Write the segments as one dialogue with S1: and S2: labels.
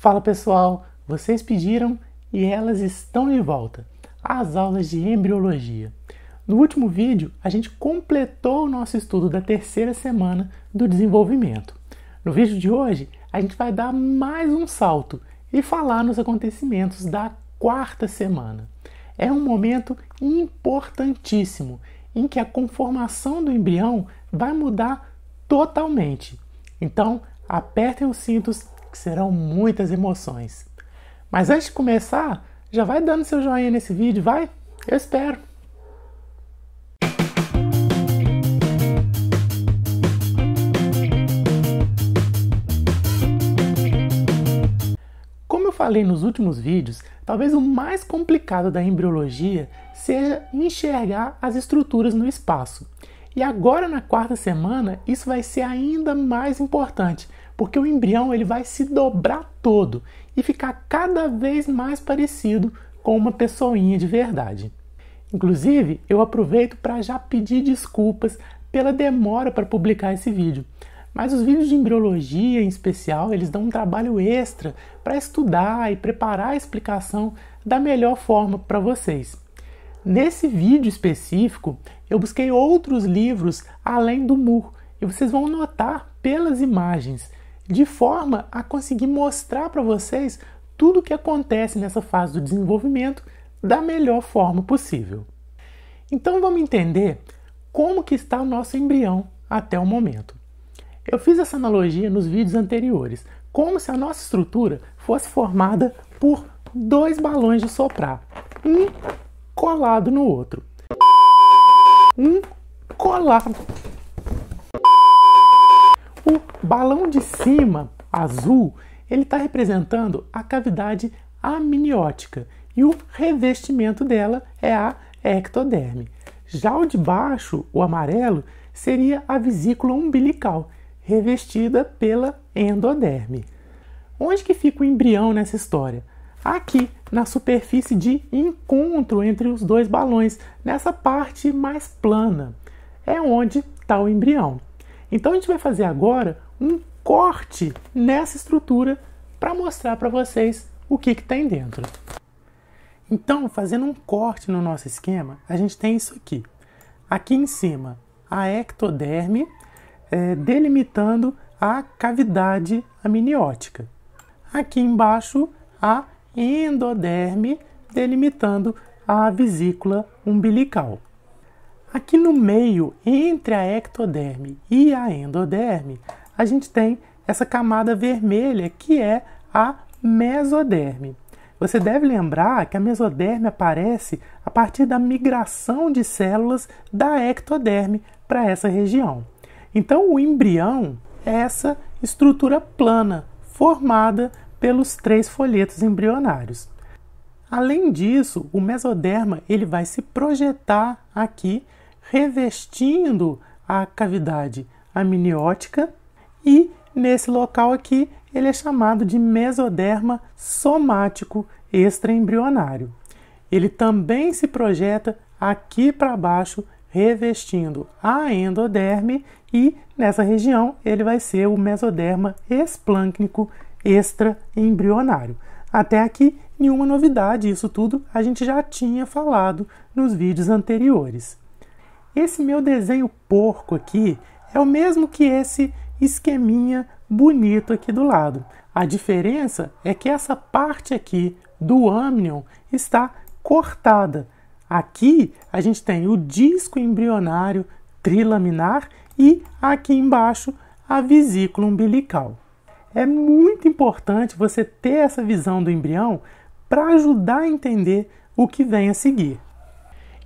S1: Fala pessoal, vocês pediram e elas estão de volta. As aulas de embriologia. No último vídeo, a gente completou o nosso estudo da terceira semana do desenvolvimento. No vídeo de hoje, a gente vai dar mais um salto e falar nos acontecimentos da quarta semana. É um momento importantíssimo em que a conformação do embrião vai mudar totalmente. Então, apertem os cintos, que serão muitas emoções. Mas antes de começar, já vai dando seu joinha nesse vídeo, vai? Eu espero! Como eu falei nos últimos vídeos, talvez o mais complicado da embriologia seja enxergar as estruturas no espaço. E agora, na quarta semana, isso vai ser ainda mais importante, porque o embrião ele vai se dobrar todo e ficar cada vez mais parecido com uma pessoinha de verdade. Inclusive, eu aproveito para já pedir desculpas pela demora para publicar esse vídeo. Mas os vídeos de embriologia, em especial, eles dão um trabalho extra para estudar e preparar a explicação da melhor forma para vocês. Nesse vídeo específico, eu busquei outros livros além do Mur. e vocês vão notar pelas imagens de forma a conseguir mostrar para vocês tudo o que acontece nessa fase do desenvolvimento da melhor forma possível. Então vamos entender como que está o nosso embrião até o momento. Eu fiz essa analogia nos vídeos anteriores, como se a nossa estrutura fosse formada por dois balões de soprar, um colado no outro. Um colado o balão de cima azul ele está representando a cavidade amniótica e o revestimento dela é a ectoderme. Já o de baixo, o amarelo, seria a vesícula umbilical, revestida pela endoderme. Onde que fica o embrião nessa história? Aqui, na superfície de encontro entre os dois balões, nessa parte mais plana, é onde está o embrião. Então a gente vai fazer agora um corte nessa estrutura para mostrar para vocês o que, que tem dentro. Então, fazendo um corte no nosso esquema, a gente tem isso aqui. Aqui em cima, a ectoderme, é, delimitando a cavidade amniótica. Aqui embaixo, a endoderme, delimitando a vesícula umbilical. Aqui no meio, entre a ectoderme e a endoderme, a gente tem essa camada vermelha que é a mesoderme. Você deve lembrar que a mesoderme aparece a partir da migração de células da ectoderme para essa região. Então, o embrião é essa estrutura plana formada pelos três folhetos embrionários. Além disso, o mesoderma ele vai se projetar aqui revestindo a cavidade amniótica e nesse local aqui ele é chamado de mesoderma somático extraembrionário. Ele também se projeta aqui para baixo, revestindo a endoderme e nessa região ele vai ser o mesoderma esplâncnico extraembrionário. Até aqui nenhuma novidade, isso tudo a gente já tinha falado nos vídeos anteriores esse meu desenho porco aqui é o mesmo que esse esqueminha bonito aqui do lado. A diferença é que essa parte aqui do amnion está cortada. Aqui a gente tem o disco embrionário trilaminar e aqui embaixo a vesícula umbilical. É muito importante você ter essa visão do embrião para ajudar a entender o que vem a seguir.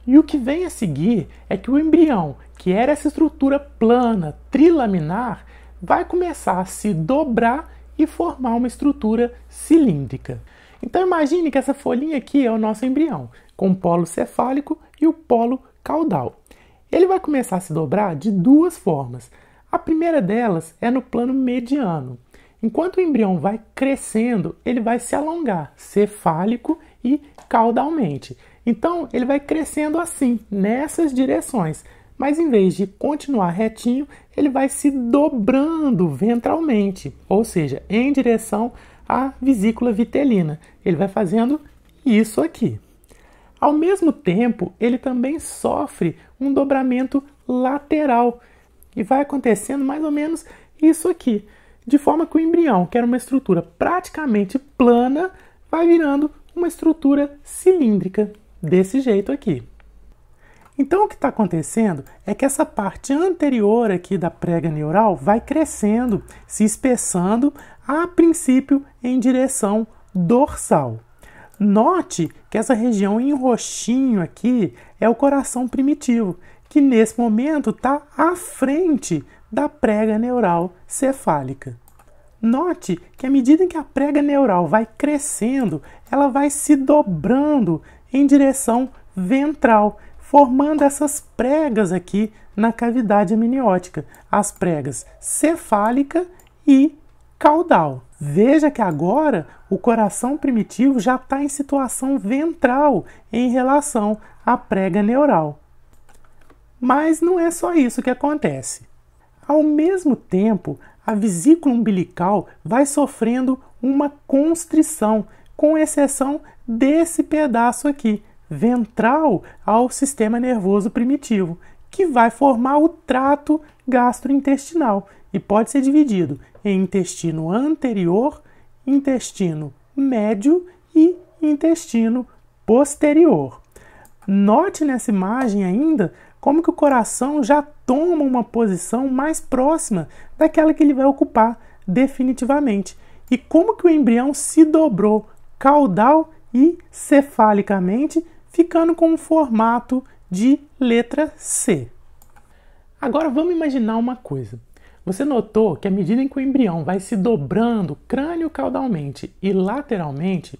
S1: E o que vem a seguir é que o embrião, que era essa estrutura plana, trilaminar, vai começar a se dobrar e formar uma estrutura cilíndrica. Então imagine que essa folhinha aqui é o nosso embrião, com o polo cefálico e o polo caudal. Ele vai começar a se dobrar de duas formas. A primeira delas é no plano mediano. Enquanto o embrião vai crescendo, ele vai se alongar cefálico e caudalmente. Então ele vai crescendo assim, nessas direções. Mas em vez de continuar retinho, ele vai se dobrando ventralmente, ou seja, em direção à vesícula vitelina. Ele vai fazendo isso aqui. Ao mesmo tempo, ele também sofre um dobramento lateral e vai acontecendo mais ou menos isso aqui, de forma que o embrião, que era uma estrutura praticamente plana, vai virando uma estrutura cilíndrica desse jeito aqui. Então o que está acontecendo é que essa parte anterior aqui da prega neural vai crescendo, se espessando, a princípio em direção dorsal. Note que essa região em roxinho aqui é o coração primitivo, que nesse momento está à frente da prega neural cefálica. Note que à medida que a prega neural vai crescendo, ela vai se dobrando em direção ventral, formando essas pregas aqui na cavidade amniótica, as pregas cefálica e caudal. Veja que agora o coração primitivo já está em situação ventral em relação à prega neural. Mas não é só isso que acontece. Ao mesmo tempo, a vesícula umbilical vai sofrendo uma constrição, com exceção desse pedaço aqui, ventral ao sistema nervoso primitivo, que vai formar o trato gastrointestinal e pode ser dividido em intestino anterior, intestino médio e intestino posterior. Note nessa imagem ainda como que o coração já toma uma posição mais próxima daquela que ele vai ocupar definitivamente e como que o embrião se dobrou caudal e cefalicamente, ficando com o formato de letra C. Agora vamos imaginar uma coisa. Você notou que à medida em que o embrião vai se dobrando crânio caudalmente e lateralmente,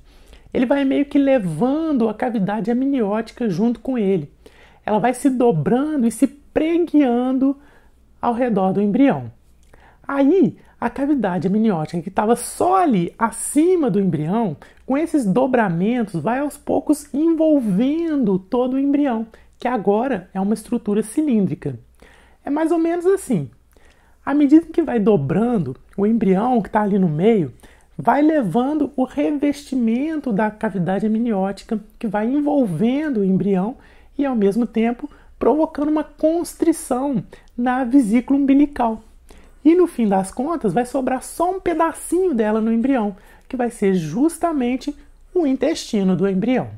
S1: ele vai meio que levando a cavidade amniótica junto com ele. Ela vai se dobrando e se preguiando ao redor do embrião. Aí, a cavidade amniótica que estava só ali acima do embrião, com esses dobramentos, vai aos poucos envolvendo todo o embrião, que agora é uma estrutura cilíndrica. É mais ou menos assim. À medida que vai dobrando, o embrião que está ali no meio vai levando o revestimento da cavidade amniótica, que vai envolvendo o embrião e, ao mesmo tempo, provocando uma constrição na vesícula umbilical. E no fim das contas, vai sobrar só um pedacinho dela no embrião, que vai ser justamente o intestino do embrião.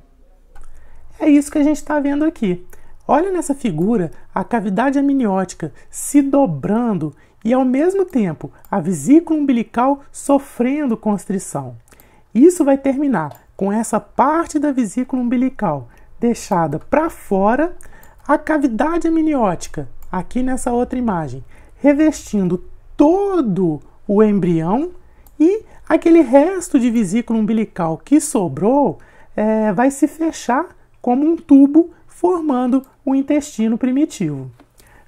S1: É isso que a gente está vendo aqui. Olha nessa figura a cavidade amniótica se dobrando e, ao mesmo tempo, a vesícula umbilical sofrendo constrição. Isso vai terminar com essa parte da vesícula umbilical deixada para fora, a cavidade amniótica, aqui nessa outra imagem, revestindo todo o embrião e aquele resto de vesícula umbilical que sobrou é, vai se fechar como um tubo, formando o intestino primitivo.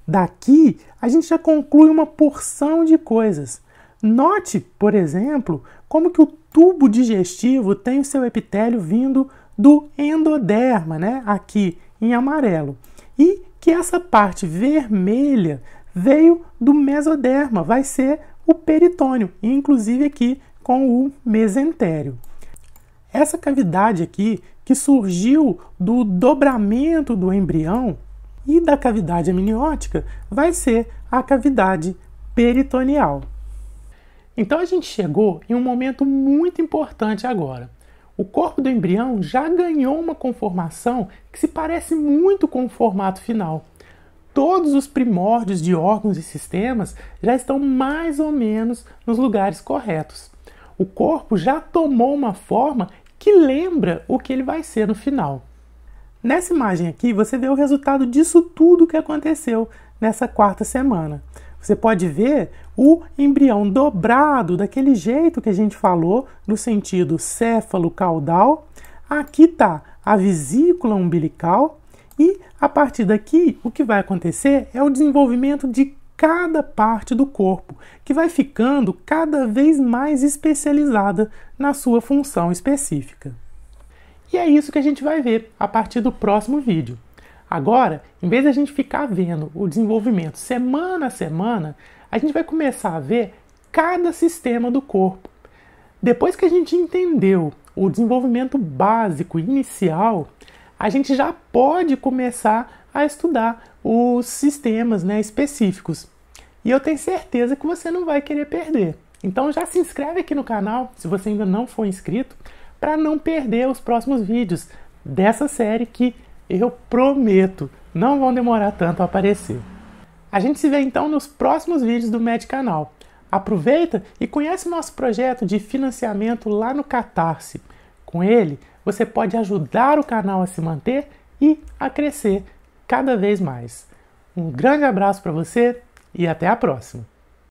S1: Daqui a gente já conclui uma porção de coisas. Note, por exemplo, como que o tubo digestivo tem o seu epitélio vindo do endoderma, né? aqui em amarelo, e que essa parte vermelha veio do mesoderma, vai ser o peritônio, inclusive aqui com o mesentério. Essa cavidade aqui, que surgiu do dobramento do embrião e da cavidade amniótica, vai ser a cavidade peritoneal. Então a gente chegou em um momento muito importante agora. O corpo do embrião já ganhou uma conformação que se parece muito com o formato final todos os primórdios de órgãos e sistemas já estão mais ou menos nos lugares corretos. O corpo já tomou uma forma que lembra o que ele vai ser no final. Nessa imagem aqui, você vê o resultado disso tudo que aconteceu nessa quarta semana. Você pode ver o embrião dobrado daquele jeito que a gente falou, no sentido céfalo-caudal. Aqui está a vesícula umbilical e a partir daqui, o que vai acontecer é o desenvolvimento de cada parte do corpo, que vai ficando cada vez mais especializada na sua função específica. E é isso que a gente vai ver a partir do próximo vídeo. Agora, em vez de a gente ficar vendo o desenvolvimento semana a semana, a gente vai começar a ver cada sistema do corpo. Depois que a gente entendeu o desenvolvimento básico inicial, a gente já pode começar a estudar os sistemas né, específicos. E eu tenho certeza que você não vai querer perder. Então já se inscreve aqui no canal, se você ainda não for inscrito, para não perder os próximos vídeos dessa série que eu prometo não vão demorar tanto a aparecer. A gente se vê então nos próximos vídeos do Med Canal. Aproveita e conhece o nosso projeto de financiamento lá no Catarse. Com ele, você pode ajudar o canal a se manter e a crescer cada vez mais. Um grande abraço para você e até a próxima!